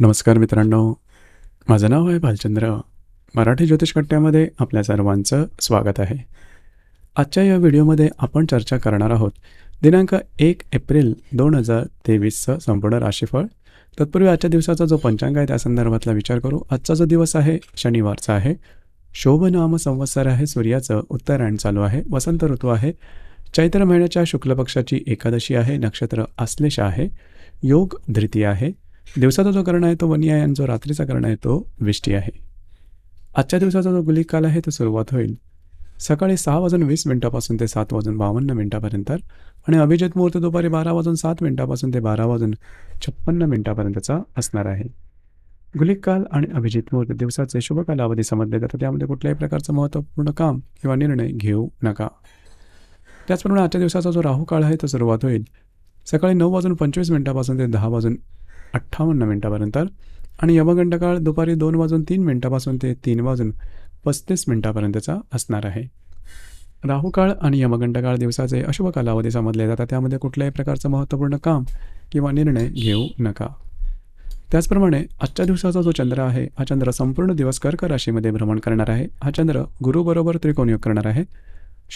नमस्कार मित्रांनो माझं नाव आहे भालचंद्र मराठी ज्योतिष कट्ट्यामध्ये आपल्या सर्वांचं स्वागत आहे आजच्या या व्हिडिओमध्ये आपण चर्चा करणार आहोत दिनांक एक एप्रिल दोन हजार तेवीसचं संपूर्ण राशीफळ तत्पूर्वी आजच्या दिवसाचा जो पंचांग आहे त्या संदर्भातला विचार करू आजचा जो दिवस आहे शनिवारचा आहे शोभनाम संवत्सर आहे सूर्याचं उत्तरायण चालू आहे वसंत ऋतू आहे चैत्र महिन्याच्या शुक्ल पक्षाची एकादशी आहे नक्षत्र आश्लेष आहे योग धृती आहे दिवसाचा जो कर्ण आहे तो वनी आहे आणि जो रात्रीचा कर्ण आहे तो विष्टी आहे आजच्या दिवसाचा जो गुलिक काल आहे तो सुरुवात होईल सकाळी सहा वाजून वीस मिनिटापासून ते सात वाजून बावन्न मिनिटापर्यंत आणि अभिजित मुहूर्त दुपारी बारा वाजून सात मिनिटापासून ते बारा वाजून छप्पन्न मिनिटापर्यंतचा असणार आहे गुलिक काल आणि अभिजित मुहूर्त दिवसाचे शुभ कालावधी समजले जातात त्यामध्ये कुठल्याही प्रकारचं महत्त्वपूर्ण काम किंवा निर्णय घेऊ नका त्याचप्रमाणे आजच्या दिवसाचा जो राहू काळ आहे तो सुरुवात होईल सकाळी नऊ वाजून पंचवीस मिनिटापासून ते दहा वाजून अठ्ठावन्न मिनिटापर्यंत आणि यमगंडकाळ दुपारी दोन वाजून तीन मिनिटापासून ते तीन वाजून पस्तीस मिनिटापर्यंतचा असणार आहे राहुकाळ आणि यमगंडकाळ दिवसाचे अशुभ कालावधी समजले जातात त्यामध्ये कुठल्याही प्रकारचं महत्त्वपूर्ण काम किंवा निर्णय घेऊ नका त्याचप्रमाणे आजच्या दिवसाचा जो चंद्र आहे हा चंद्र संपूर्ण दिवस कर्क राशीमध्ये भ्रमण करणार आहे हा चंद्र गुरुबरोबर त्रिकोणयोग करणार आहे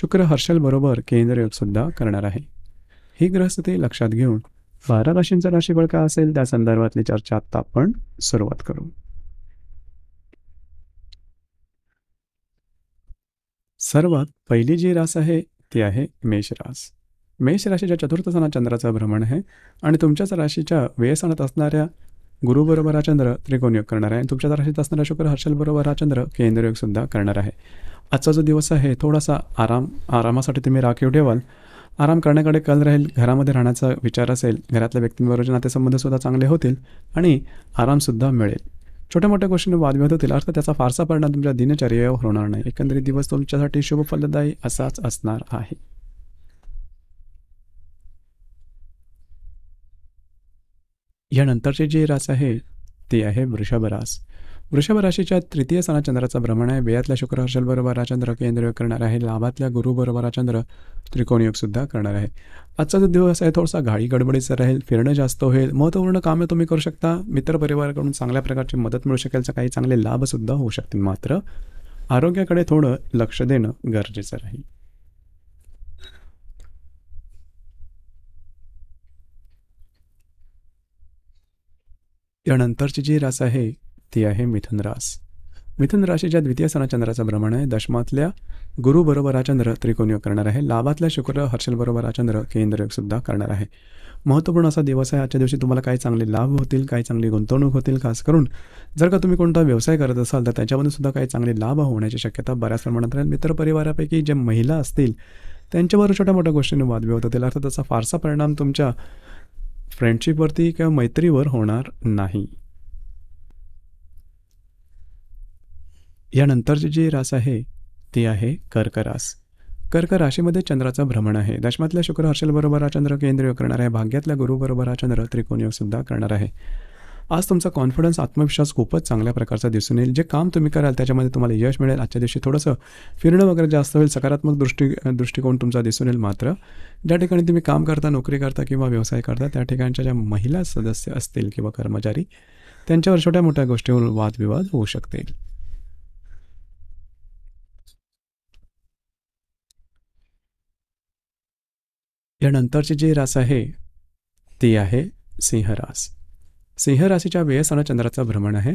शुक्र हर्षलबरोबर केंद्रयोगसुद्धा करणार आहे ही ग्रहस्थिती लक्षात घेऊन बारा राशींचा राशीफळ का असेल त्या संदर्भातली चर्चा आता आपण सुरुवात करू सर्वात पहिली जी रास आहे ती आहे मेष रास मेष राशीच्या चतुर्थ सणा चंद्राचं भ्रमण आहे आणि तुमच्याच राशीच्या व्यसनात असणाऱ्या गुरुबरोबर हा चंद्र त्रिकोणयोग करणार आहे तुमच्या तुमच्याच राशीत असणारा शुक्र हर्षलबरोबर हा चंद्र केंद्रयोग सुद्धा करणार आहे आजचा जो दिवस आहे थोडासा आराम आरामासाठी तुम्ही राखीव ठेवाल आराम करण्याकडे कल राहील घरामध्ये राहण्याचा विचार असेल घरातल्या व्यक्तींबरोबर नातेसंबंधसुद्धा चांगले होतील आणि आरामसुद्धा मिळेल छोट्या मोठ्या गोष्टींवर वादविवाद होतील अर्थात त्याचा फारसा परिणाम तुमच्या दिनचर्यावर होणार नाही एकंदरीत दिवस तुमच्यासाठी शुभ फलदायी असाच असणार आहे यानंतरचे जी रास आहे ती आहे वृषभ रास वृषभ राशीच्या तृतीय सणा चंद्राचा भ्रमण आहे वेयातल्या शुक्र हर्षलबरोबर चंद्र केंद्रयोग करणार आहे लाभातल्या गुरुबरोबर चंद्र सुद्धा करणार आहे आजचा जो दिवस आहे थोडासा घाई गडबडीचा राहील फिरणं जास्त होईल महत्त्वपूर्ण कामे तुम्ही करू शकता मित्रपरिवाराकडून चांगल्या प्रकारची मदत मिळू शकेल काही चांगले लाभसुद्धा होऊ शकतील मात्र आरोग्याकडे थोडं लक्ष देणं गरजेचं राहील यानंतरची जी रास आहे ती आहे मिथुन रास मिथुन राशीच्या द्वितीय स्थाना चंद्राचं भ्रमण आहे दशमातल्या गुरुबरोबर हा चंद्र त्रिकोण करणार आहे लाभातल्या शुक्र हर्षलबरोबर हा चंद्र केंद्रयोगसुद्धा करणार आहे महत्त्वपूर्ण असा दिवस आहे आजच्या दिवशी तुम्हाला काही चांगले लाभ होतील काही चांगली गुंतवणूक होतील खास करून जर का तुम्ही कोणता व्यवसाय करत असाल तर त्याच्यामध्ये सुद्धा काही चांगले लाभ होण्याची शक्यता बऱ्याच प्रमाणात राहील मित्रपरिवारापैकी जे महिला असतील त्यांच्यावर छोट्या मोठ्या गोष्टीने वादविवाद होतील त्याला अर्थात त्याचा फारसा परिणाम तुमच्या फ्रेंडशिपवरती किंवा मैत्रीवर होणार नाही यानंतरचे जे रास आहे ती आहे कर्करास कर्क राशीमध्ये चंद्राचं भ्रमण आहे दशमातल्या शुक्र हर्षलबरोबर हा चंद्र केंद्रीय करणार आहे भाग्यातल्या गुरुबरोबर हा चंद्र त्रिकोणयोगसुद्धा करणार आहे आज तुमचा कॉन्फिडन्स आत्मविश्वास खूपच चांगल्या प्रकारचा दिसून येईल जे काम तुम्ही कराल त्याच्यामध्ये तुम्हाला यश मिळेल आजच्या दिवशी थोडंसं फिरणं वगैरे जास्त होईल सकारात्मक दृष्टी दृष्टिकोन तुमचा दिसून येईल मात्र ज्या ठिकाणी तुम्ही काम करता नोकरी करता किंवा व्यवसाय करता त्या ठिकाणच्या ज्या महिला सदस्य असतील किंवा कर्मचारी त्यांच्यावर छोट्या मोठ्या गोष्टीवरून वादविवाद होऊ शकतील नंतरची जे रास आहे ती आहे सिंहरास सिंहराशीच्या वेळेस चंद्राचं भ्रमण आहे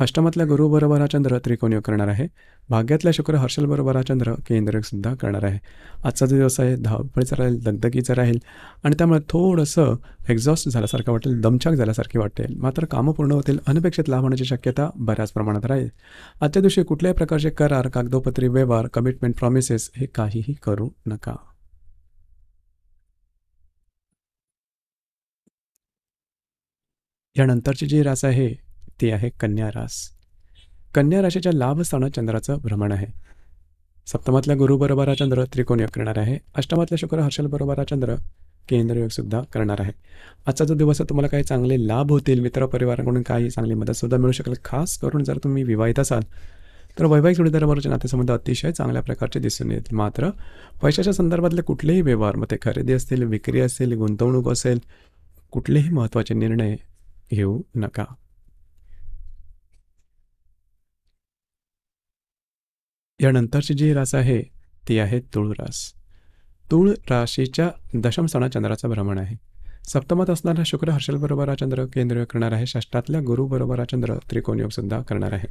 अष्टमातल्या गुरुबरोबर हा चंद्र त्रिकोणीय करणार आहे भाग्यातल्या शुक्र हर्षलबरोबर हा चंद्र सुद्धा करणार आहे आजचा जो दिवस आहे धावपळीचा राहील दगदगीचा राहील आणि त्यामुळे थोडंसं एक्झॉस्ट झाल्यासारखं वाटेल दमछाक झाल्यासारखी वाटेल मात्र कामं पूर्ण होतील अनपेक्षित लाभ होण्याची शक्यता बऱ्याच प्रमाणात राहील आजच्या दिवशी कुठल्याही प्रकारचे करार कागदोपत्री व्यवहार कमिटमेंट प्रॉमिसेस हे काहीही करू नका यानंतरची जी रास आहे ती आहे कन्या रास कन्या राशीच्या लाभस्थानात चंद्राचं भ्रमण आहे सप्तमातल्या गुरुबरोबर हा चंद्र त्रिकोणयोग करणार आहे अष्टमातल्या शुक्र हर्षल बरोबर हा चंद्र केंद्रयोगसुद्धा करणार आहे आजचा जो दिवस तुम्हाला काही चांगले लाभ होतील मित्रपरिवाराकडून काही चांगली मदतसुद्धा मिळू शकेल खास करून जर तुम्ही विवाहित असाल तर वैवाहिक जोडीदाराबरोबरचे नातेसंबंध अतिशय चांगल्या प्रकारचे दिसून येतील मात्र पैशाच्या संदर्भातले कुठलेही व्यवहार मग ते खरेदी असतील विक्री असेल गुंतवणूक असेल कुठलेही महत्त्वाचे निर्णय घेऊ नका यानंतरची जी रास आहे ती आहे तुळ रास तुळ राशीच्या दशम सणा चंद्राचा भ्रमण आहे सप्तमात असणारा शुक्र हर्षल बरोबर हा चंद्र केंद्र करणार आहे षष्टातल्या गुरु बरोबर चंद्र त्रिकोण योग सुद्धा करणार आहे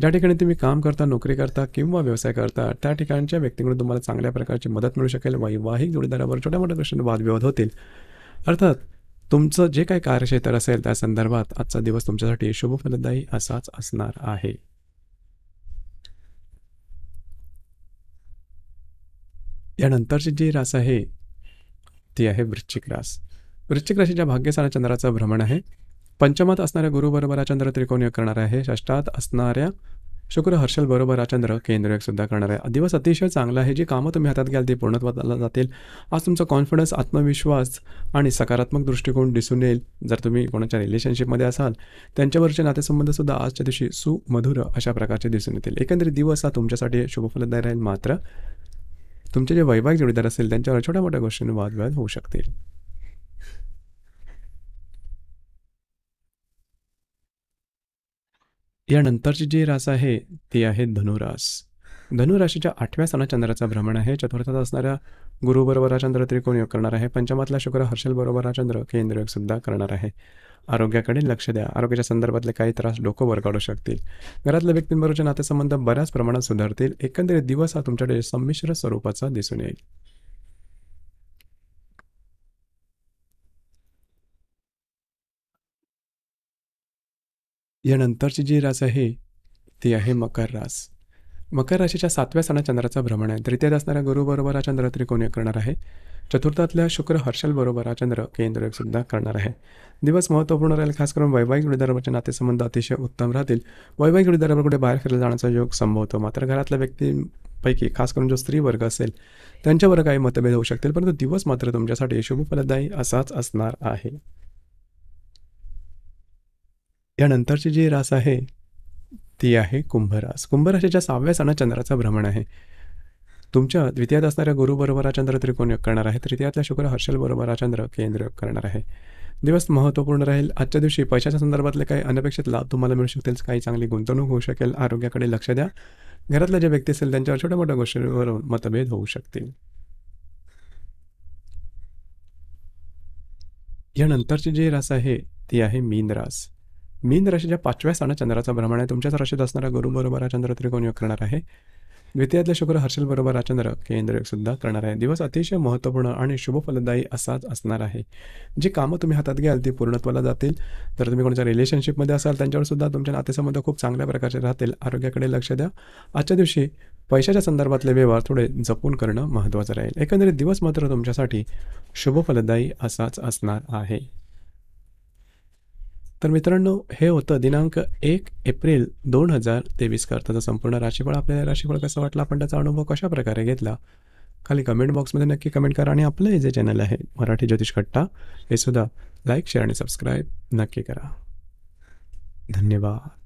ज्या ठिकाणी तुम्ही काम करता नोकरी करता किंवा व्यवसाय करता त्या ठिकाणच्या व्यक्तीकडून तुम्हाला चांगल्या प्रकारची मदत मिळू शकेल वैवाहिक जोडीदारावर छोट्या मोठ्या प्रश्न वादविवाद होतील अर्थात तुमचं जे काही कार्यक्षेत्र असेल त्या संदर्भात आजचा दिवस तुमच्यासाठी फलदायी असाच असणार आहे यानंतरची जी रास आहे ती आहे वृश्चिक रास वृश्चिक राशीच्या भाग्यस्थाना चंद्राचं भ्रमण आहे पंचमात असणाऱ्या गुरुबरोबर चंद्र त्रिकोणीय करणार आहे षष्टात असणाऱ्या शुक्र हर्षल बरोबर हा चंद्र एक सुद्धा करणार आहे दिवस अतिशय चांगला आहे जी कामं तुम्ही हातात घ्याल ते पूर्णत्वाला जातील आज तुमचा कॉन्फिडन्स आत्मविश्वास आणि सकारात्मक दृष्टिकोन दिसून येईल जर तुम्ही कोणाच्या रिलेशनशिपमध्ये असाल त्यांच्यावरचे नातेसंबंधसुद्धा आजच्या दिवशी सुमधुर अशा प्रकारचे दिसून येतील एकंदरीत दिवस हा तुमच्यासाठी शुभफलदायी राहील मात्र तुमचे जे वैवाहिक जोडीदार असतील त्यांच्यावर छोट्या मोठ्या गोष्टींनी वादविवाद होऊ शकतील यानंतरची जी रास आहे ती आहे धनुरास धनुराशीच्या आठव्या सणा चंद्राचा भ्रमण आहे चतुर्थात असणाऱ्या गुरुबरोबर हा चंद्र त्रिकोण योग करणार आहे पंचमातला शुक्र हर्षल बरोबर हा चंद्र केंद्रयोग सुद्धा करणार आहे आरोग्याकडे लक्ष द्या आरोग्याच्या संदर्भातले काही त्रास डोकं काढू शकतील घरातल्या व्यक्तींबरोबरचे नातेसंबंध बऱ्याच प्रमाणात सुधारतील एकंदरीत दिवस हा तुमच्याकडे संमिश्र स्वरूपाचा दिसून येईल नंतरची जी रास आहे ती आहे मकर रास मकर राशीच्या सातव्या सणा चंद्राचा भ्रमण आहे तृतीयात असणाऱ्या गुरुबरोबर हा चंद्र त्रिकोणी करणार आहे चतुर्थातल्या शुक्र हर्षलबरोबर हा चंद्र सुद्धा करणार आहे दिवस महत्त्वपूर्ण राहील खास करून वैवाहिक वृद्धाबरोबरचे नातेसंबंध अतिशय उत्तम राहतील वैवाहिक वृद्धाबरोबर कुठे बाहेर फिरला जाण्याचा योग संभवतो मात्र घरातल्या व्यक्तींपैकी खास करून जो स्त्री वर्ग असेल त्यांच्यावर काही मतभेद होऊ शकतील परंतु दिवस मात्र तुमच्यासाठी शुभ फलदायी असाच असणार आहे यानंतरची जी रास आहे ती आहे कुंभरास कुंभराशीच्या सहाव्या सणात चंद्राचा भ्रमण आहे तुमच्या द्वितीयात असणाऱ्या गुरुबरोबर हा चंद्र त्रिकोण योग करणार आहे तृतीयातल्या शुक्र हर्षल बरोबर हा चंद्र केंद्र योग करणार आहे दिवस महत्त्वपूर्ण राहील आजच्या दिवशी पैशाच्या संदर्भातले काही अनपेक्षित लाभ तुम्हाला मिळू शकतील काही चांगली गुंतवणूक होऊ शकेल आरोग्याकडे लक्ष द्या घरातल्या ज्या व्यक्ती असतील त्यांच्यावर छोट्या मोठ्या गोष्टींवर मतभेद होऊ शकतील यानंतरची जी रास आहे ती आहे मीन रास मीन राशीच्या पाचव्या स्थानात चंद्राचा भ्रमण आहे तुमच्याच राशीत असणारा बरोबर हा चंद्र त्रिकोण योग करणार आहे द्वितीयातल्या शुक्र हर्षल बरोबर चंद्र केंद्र सुद्धा करणार आहे दिवस अतिशय महत्त्वपूर्ण आणि शुभफलदायी असाच असणार आहे जी कामं तुम्ही हातात घ्याल ती पूर्णत्वाला जातील तर तुम्ही कोणाच्या रिलेशनशिपमध्ये असाल त्यांच्यावर सुद्धा तुमच्या नातेसंबंध खूप चांगल्या प्रकारचे राहतील आरोग्याकडे लक्ष द्या आजच्या दिवशी पैशाच्या संदर्भातले व्यवहार थोडे जपून करणं महत्त्वाचं राहील एकंदरीत दिवस मात्र तुमच्यासाठी शुभ फलदायी असाच असणार आहे तर मित्रांनो हे होतं दिनांक एक एप्रिल दोन हजार तेवीस करताचा संपूर्ण राशीफळ आपल्याला राशीफळ कसं वाटलं आपण त्याचा अनुभव कशा प्रकारे घेतला खाली कमेंट बॉक्समध्ये नक्की कमेंट करा आणि आपलं हे जे चॅनल आहे मराठी ज्योतिष कट्टा हे सुद्धा लाईक शेअर आणि सबस्क्राईब नक्की करा धन्यवाद